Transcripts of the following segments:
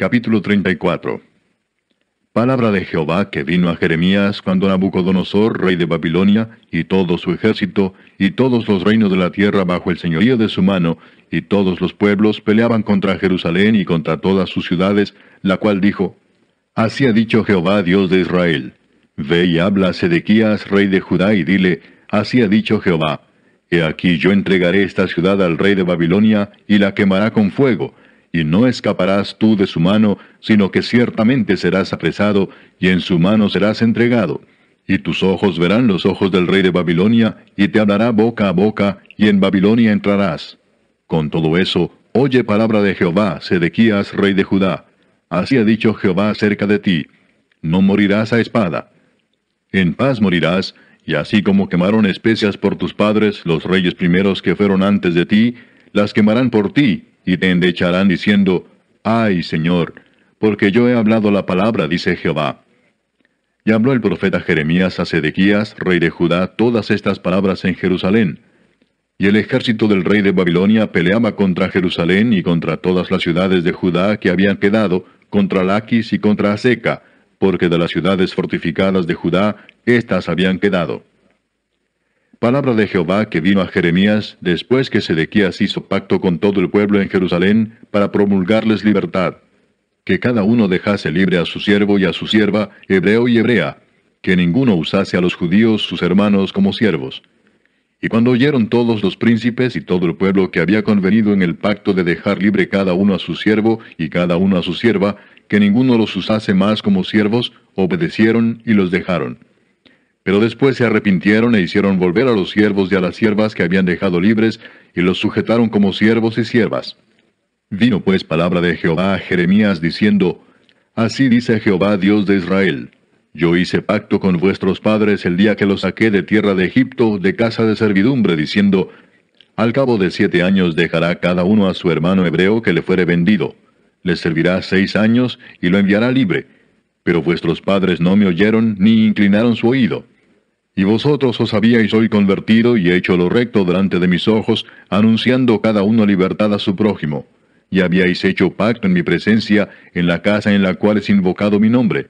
Capítulo 34 Palabra de Jehová que vino a Jeremías cuando Nabucodonosor, rey de Babilonia, y todo su ejército, y todos los reinos de la tierra bajo el señorío de su mano, y todos los pueblos peleaban contra Jerusalén y contra todas sus ciudades, la cual dijo, Así ha dicho Jehová, Dios de Israel, Ve y habla a Sedequías, rey de Judá, y dile, Así ha dicho Jehová, He aquí yo entregaré esta ciudad al rey de Babilonia, y la quemará con fuego, y no escaparás tú de su mano, sino que ciertamente serás apresado, y en su mano serás entregado. Y tus ojos verán los ojos del rey de Babilonia, y te hablará boca a boca, y en Babilonia entrarás. Con todo eso, oye palabra de Jehová, Sedequías, rey de Judá. Así ha dicho Jehová acerca de ti. No morirás a espada. En paz morirás, y así como quemaron especias por tus padres, los reyes primeros que fueron antes de ti, las quemarán por ti, y te endecharán diciendo, Ay, Señor, porque yo he hablado la palabra, dice Jehová. Y habló el profeta Jeremías a Sedequías, rey de Judá, todas estas palabras en Jerusalén. Y el ejército del rey de Babilonia peleaba contra Jerusalén y contra todas las ciudades de Judá que habían quedado, contra Laquis y contra Aseca, porque de las ciudades fortificadas de Judá, éstas habían quedado palabra de Jehová que vino a Jeremías después que Sedequías hizo pacto con todo el pueblo en Jerusalén para promulgarles libertad. Que cada uno dejase libre a su siervo y a su sierva, hebreo y hebrea, que ninguno usase a los judíos sus hermanos como siervos. Y cuando oyeron todos los príncipes y todo el pueblo que había convenido en el pacto de dejar libre cada uno a su siervo y cada uno a su sierva, que ninguno los usase más como siervos, obedecieron y los dejaron. Pero después se arrepintieron e hicieron volver a los siervos y a las siervas que habían dejado libres, y los sujetaron como siervos y siervas. Vino pues palabra de Jehová a Jeremías diciendo, Así dice Jehová Dios de Israel, yo hice pacto con vuestros padres el día que los saqué de tierra de Egipto, de casa de servidumbre, diciendo, Al cabo de siete años dejará cada uno a su hermano hebreo que le fuere vendido, le servirá seis años y lo enviará libre. Pero vuestros padres no me oyeron ni inclinaron su oído. Y vosotros os habíais hoy convertido y hecho lo recto delante de mis ojos, anunciando cada uno libertad a su prójimo. Y habíais hecho pacto en mi presencia, en la casa en la cual es invocado mi nombre.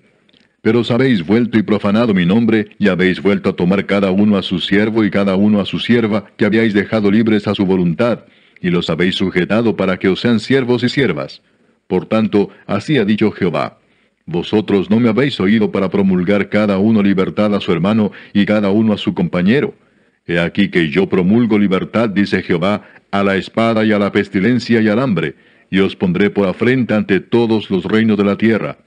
Pero os habéis vuelto y profanado mi nombre, y habéis vuelto a tomar cada uno a su siervo y cada uno a su sierva, que habíais dejado libres a su voluntad, y los habéis sujetado para que os sean siervos y siervas. Por tanto, así ha dicho Jehová. Vosotros no me habéis oído para promulgar cada uno libertad a su hermano y cada uno a su compañero. He aquí que yo promulgo libertad, dice Jehová, a la espada y a la pestilencia y al hambre, y os pondré por afrenta ante todos los reinos de la tierra.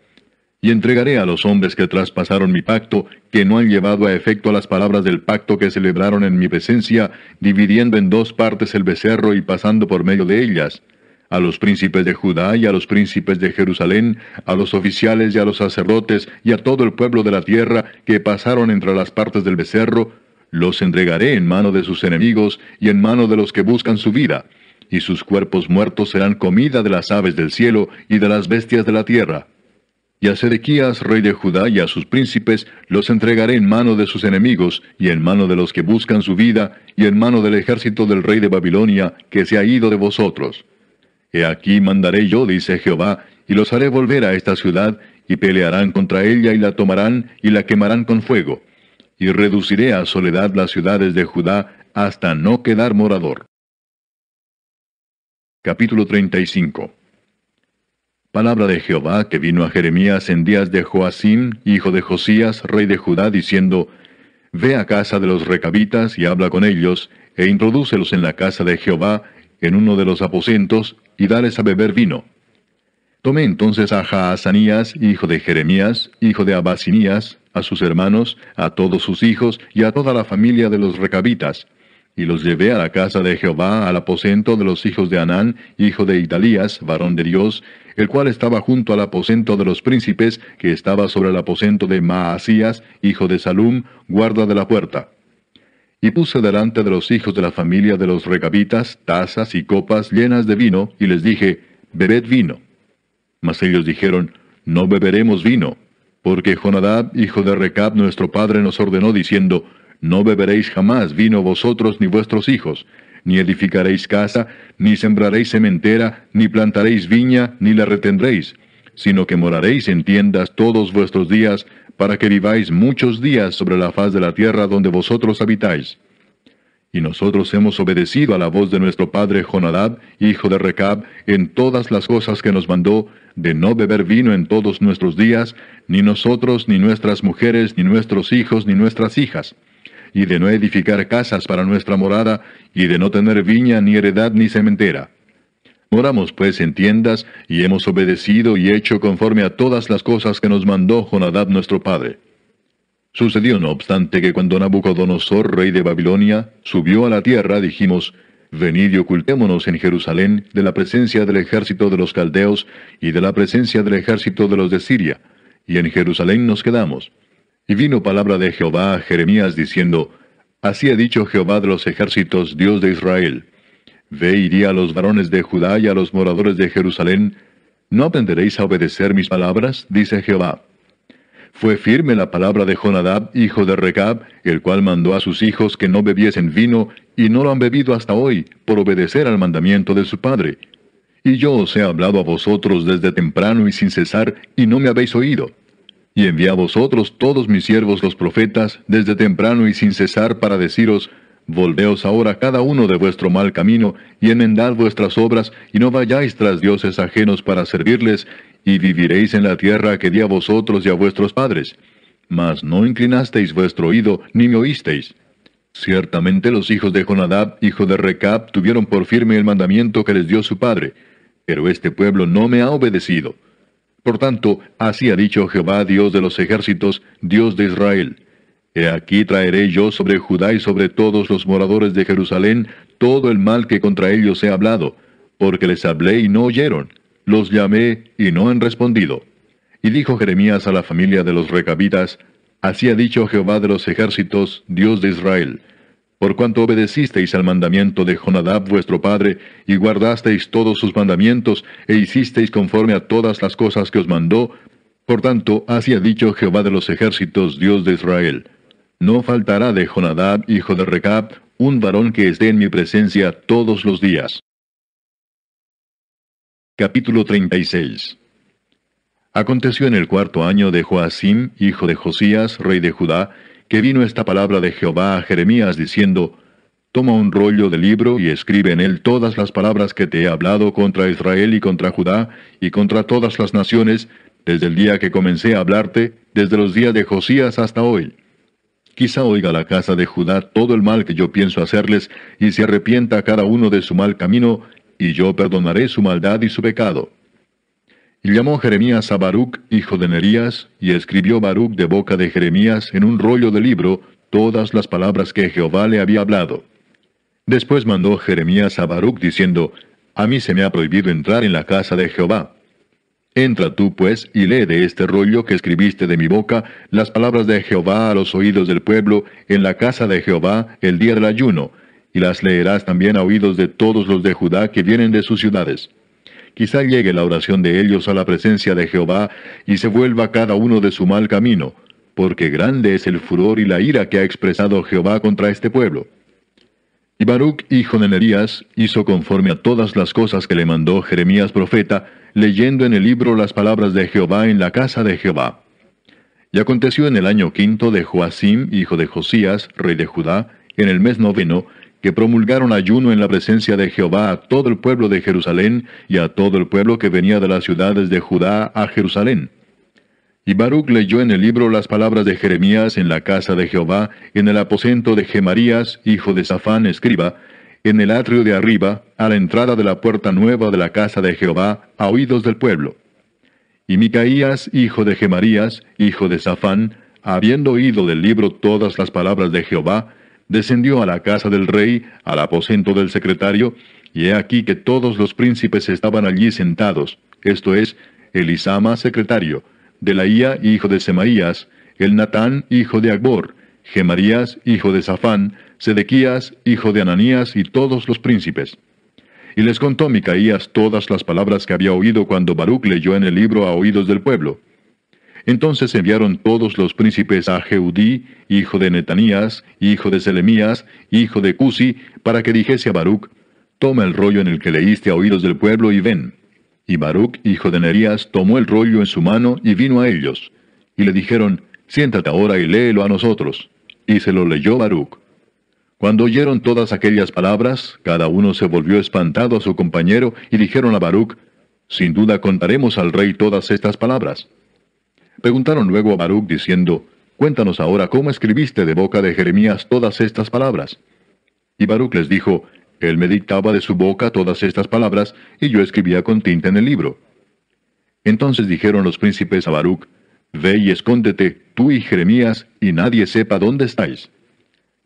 Y entregaré a los hombres que traspasaron mi pacto, que no han llevado a efecto las palabras del pacto que celebraron en mi presencia, dividiendo en dos partes el becerro y pasando por medio de ellas a los príncipes de Judá y a los príncipes de Jerusalén, a los oficiales y a los sacerdotes y a todo el pueblo de la tierra que pasaron entre las partes del becerro, los entregaré en mano de sus enemigos y en mano de los que buscan su vida, y sus cuerpos muertos serán comida de las aves del cielo y de las bestias de la tierra. Y a Sedequías, rey de Judá, y a sus príncipes, los entregaré en mano de sus enemigos, y en mano de los que buscan su vida, y en mano del ejército del rey de Babilonia, que se ha ido de vosotros. He aquí mandaré yo, dice Jehová, y los haré volver a esta ciudad, y pelearán contra ella y la tomarán y la quemarán con fuego. Y reduciré a soledad las ciudades de Judá hasta no quedar morador. Capítulo 35 Palabra de Jehová que vino a Jeremías en días de Joacim, hijo de Josías, rey de Judá, diciendo, Ve a casa de los recabitas y habla con ellos, e introdúcelos en la casa de Jehová, en uno de los aposentos, y dales a beber vino. Tomé entonces a Jaazanías, hijo de Jeremías, hijo de Abasinías, a sus hermanos, a todos sus hijos y a toda la familia de los recabitas, y los llevé a la casa de Jehová, al aposento de los hijos de Anán, hijo de italías varón de Dios, el cual estaba junto al aposento de los príncipes, que estaba sobre el aposento de Maasías, hijo de Salum, guarda de la puerta y puse delante de los hijos de la familia de los recabitas, tazas y copas llenas de vino, y les dije, bebed vino. Mas ellos dijeron, no beberemos vino, porque Jonadab, hijo de Recab, nuestro padre, nos ordenó diciendo, no beberéis jamás vino vosotros ni vuestros hijos, ni edificaréis casa, ni sembraréis sementera, ni plantaréis viña, ni la retendréis, sino que moraréis en tiendas todos vuestros días, para que viváis muchos días sobre la faz de la tierra donde vosotros habitáis. Y nosotros hemos obedecido a la voz de nuestro padre Jonadab, hijo de Recab, en todas las cosas que nos mandó, de no beber vino en todos nuestros días, ni nosotros, ni nuestras mujeres, ni nuestros hijos, ni nuestras hijas, y de no edificar casas para nuestra morada, y de no tener viña, ni heredad, ni cementera. Moramos pues en tiendas, y hemos obedecido y hecho conforme a todas las cosas que nos mandó Jonadab nuestro padre. Sucedió no obstante que cuando Nabucodonosor, rey de Babilonia, subió a la tierra, dijimos, Venid y ocultémonos en Jerusalén de la presencia del ejército de los caldeos y de la presencia del ejército de los de Siria, y en Jerusalén nos quedamos. Y vino palabra de Jehová a Jeremías diciendo, Así ha dicho Jehová de los ejércitos, Dios de Israel Ve y a los varones de Judá y a los moradores de Jerusalén, ¿no aprenderéis a obedecer mis palabras? dice Jehová. Fue firme la palabra de Jonadab, hijo de Recab, el cual mandó a sus hijos que no bebiesen vino, y no lo han bebido hasta hoy, por obedecer al mandamiento de su padre. Y yo os he hablado a vosotros desde temprano y sin cesar, y no me habéis oído. Y envié a vosotros todos mis siervos los profetas, desde temprano y sin cesar, para deciros, Volveos ahora cada uno de vuestro mal camino, y enmendad vuestras obras, y no vayáis tras dioses ajenos para servirles, y viviréis en la tierra que di a vosotros y a vuestros padres. Mas no inclinasteis vuestro oído, ni me oísteis. Ciertamente los hijos de Jonadab, hijo de Recab, tuvieron por firme el mandamiento que les dio su padre, pero este pueblo no me ha obedecido. Por tanto, así ha dicho Jehová Dios de los ejércitos, Dios de Israel He aquí traeré yo sobre Judá y sobre todos los moradores de Jerusalén todo el mal que contra ellos he hablado, porque les hablé y no oyeron, los llamé y no han respondido. Y dijo Jeremías a la familia de los recabitas, Así ha dicho Jehová de los ejércitos, Dios de Israel, por cuanto obedecisteis al mandamiento de Jonadab vuestro padre, y guardasteis todos sus mandamientos, e hicisteis conforme a todas las cosas que os mandó, por tanto, así ha dicho Jehová de los ejércitos, Dios de Israel. No faltará de Jonadab, hijo de Recab, un varón que esté en mi presencia todos los días. Capítulo 36 Aconteció en el cuarto año de Joacim, hijo de Josías, rey de Judá, que vino esta palabra de Jehová a Jeremías diciendo, Toma un rollo de libro y escribe en él todas las palabras que te he hablado contra Israel y contra Judá y contra todas las naciones, desde el día que comencé a hablarte, desde los días de Josías hasta hoy. Quizá oiga la casa de Judá todo el mal que yo pienso hacerles, y se arrepienta cada uno de su mal camino, y yo perdonaré su maldad y su pecado. Y llamó Jeremías a Baruch, hijo de Nerías, y escribió Baruch de boca de Jeremías en un rollo de libro todas las palabras que Jehová le había hablado. Después mandó Jeremías a Baruch diciendo, A mí se me ha prohibido entrar en la casa de Jehová. Entra tú, pues, y lee de este rollo que escribiste de mi boca las palabras de Jehová a los oídos del pueblo en la casa de Jehová el día del ayuno, y las leerás también a oídos de todos los de Judá que vienen de sus ciudades. Quizá llegue la oración de ellos a la presencia de Jehová y se vuelva cada uno de su mal camino, porque grande es el furor y la ira que ha expresado Jehová contra este pueblo. Y Baruch, hijo de Nerías, hizo conforme a todas las cosas que le mandó Jeremías profeta, leyendo en el libro las palabras de Jehová en la casa de Jehová. Y aconteció en el año quinto de Joacim, hijo de Josías, rey de Judá, en el mes noveno, que promulgaron ayuno en la presencia de Jehová a todo el pueblo de Jerusalén y a todo el pueblo que venía de las ciudades de Judá a Jerusalén. Y Baruch leyó en el libro las palabras de Jeremías en la casa de Jehová, en el aposento de Gemarías, hijo de Safán, escriba, en el atrio de arriba, a la entrada de la puerta nueva de la casa de Jehová, a oídos del pueblo. Y Micaías, hijo de Gemarías, hijo de Safán, habiendo oído del libro todas las palabras de Jehová, descendió a la casa del rey, al aposento del secretario, y he aquí que todos los príncipes estaban allí sentados, esto es, Elisama secretario, laía hijo de Semaías, el Natán, hijo de Agbor, Gemarías, hijo de Safán, Sedequías, hijo de Ananías, y todos los príncipes. Y les contó Micaías todas las palabras que había oído cuando Baruch leyó en el libro a oídos del pueblo. Entonces enviaron todos los príncipes a Jeudí, hijo de Netanías, hijo de Selemías, hijo de Cusi, para que dijese a Baruch, Toma el rollo en el que leíste a oídos del pueblo y ven. Y Baruch, hijo de Nerías, tomó el rollo en su mano y vino a ellos. Y le dijeron, Siéntate ahora y léelo a nosotros. Y se lo leyó Baruch. Cuando oyeron todas aquellas palabras, cada uno se volvió espantado a su compañero y dijeron a Baruch, Sin duda contaremos al rey todas estas palabras. Preguntaron luego a Baruch diciendo, Cuéntanos ahora cómo escribiste de boca de Jeremías todas estas palabras. Y Baruch les dijo, él me dictaba de su boca todas estas palabras, y yo escribía con tinta en el libro. Entonces dijeron los príncipes a Baruch, Ve y escóndete, tú y Jeremías, y nadie sepa dónde estáis.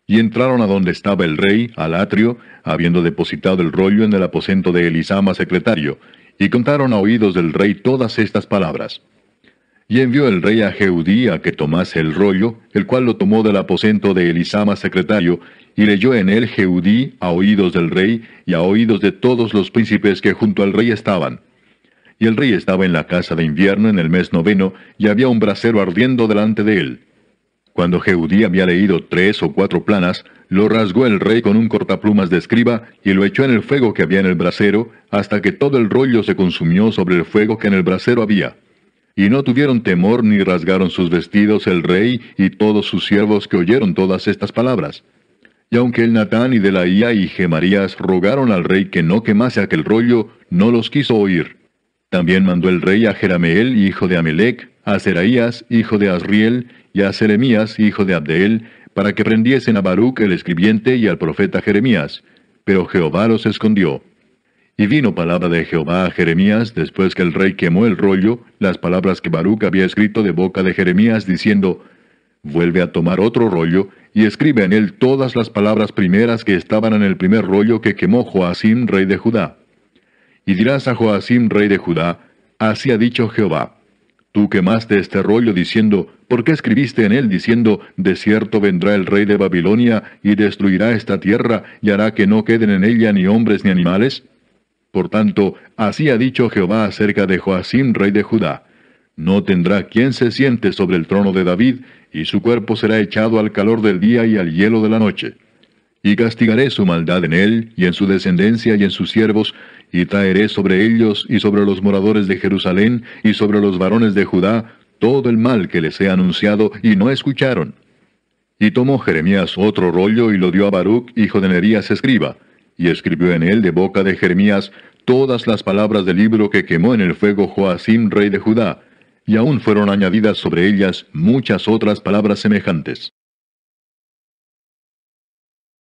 Y entraron a donde estaba el rey, al atrio, habiendo depositado el rollo en el aposento de Elisama secretario, y contaron a oídos del rey todas estas palabras. Y envió el rey a Jeudí a que tomase el rollo, el cual lo tomó del aposento de Elisama secretario, y leyó en él Jeudí a oídos del rey y a oídos de todos los príncipes que junto al rey estaban. Y el rey estaba en la casa de invierno en el mes noveno, y había un brasero ardiendo delante de él. Cuando Jeudí había leído tres o cuatro planas, lo rasgó el rey con un cortaplumas de escriba y lo echó en el fuego que había en el brasero, hasta que todo el rollo se consumió sobre el fuego que en el brasero había. Y no tuvieron temor ni rasgaron sus vestidos el rey y todos sus siervos que oyeron todas estas palabras. Y aunque el Natán y Delaía y Gemarías rogaron al rey que no quemase aquel rollo, no los quiso oír. También mandó el rey a Jerameel, hijo de Amelec, a Seraías, hijo de Asriel, y a Seremías, hijo de Abdeel, para que prendiesen a Baruch el escribiente y al profeta Jeremías. Pero Jehová los escondió. Y vino palabra de Jehová a Jeremías, después que el rey quemó el rollo, las palabras que Baruch había escrito de boca de Jeremías, diciendo, Vuelve a tomar otro rollo, y escribe en él todas las palabras primeras que estaban en el primer rollo que quemó Joacim, rey de Judá. Y dirás a Joacim, rey de Judá, Así ha dicho Jehová, Tú quemaste este rollo diciendo, ¿por qué escribiste en él diciendo, de cierto vendrá el rey de Babilonia, y destruirá esta tierra, y hará que no queden en ella ni hombres ni animales? Por tanto, así ha dicho Jehová acerca de Joasim, rey de Judá. No tendrá quien se siente sobre el trono de David, y su cuerpo será echado al calor del día y al hielo de la noche. Y castigaré su maldad en él, y en su descendencia, y en sus siervos, y traeré sobre ellos, y sobre los moradores de Jerusalén, y sobre los varones de Judá, todo el mal que les he anunciado, y no escucharon. Y tomó Jeremías otro rollo, y lo dio a Baruch, hijo de Nerías escriba, y escribió en él de boca de Jeremías todas las palabras del libro que quemó en el fuego Joacim, rey de Judá, y aún fueron añadidas sobre ellas muchas otras palabras semejantes.